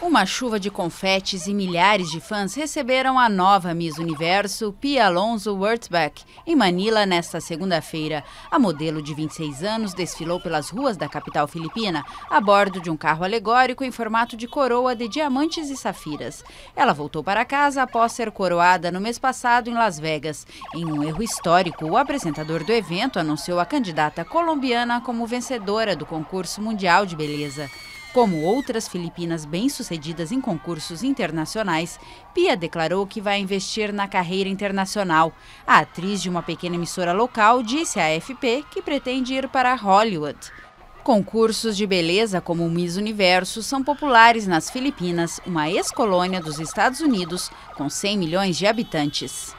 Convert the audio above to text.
Uma chuva de confetes e milhares de fãs receberam a nova Miss Universo Pia Alonso Wurtzbach em Manila nesta segunda-feira. A modelo de 26 anos desfilou pelas ruas da capital filipina a bordo de um carro alegórico em formato de coroa de diamantes e safiras. Ela voltou para casa após ser coroada no mês passado em Las Vegas. Em um erro histórico, o apresentador do evento anunciou a candidata colombiana como vencedora do concurso mundial de beleza. Como outras filipinas bem-sucedidas em concursos internacionais, Pia declarou que vai investir na carreira internacional. A atriz de uma pequena emissora local disse à AFP que pretende ir para Hollywood. Concursos de beleza como o Miss Universo são populares nas Filipinas, uma ex-colônia dos Estados Unidos com 100 milhões de habitantes.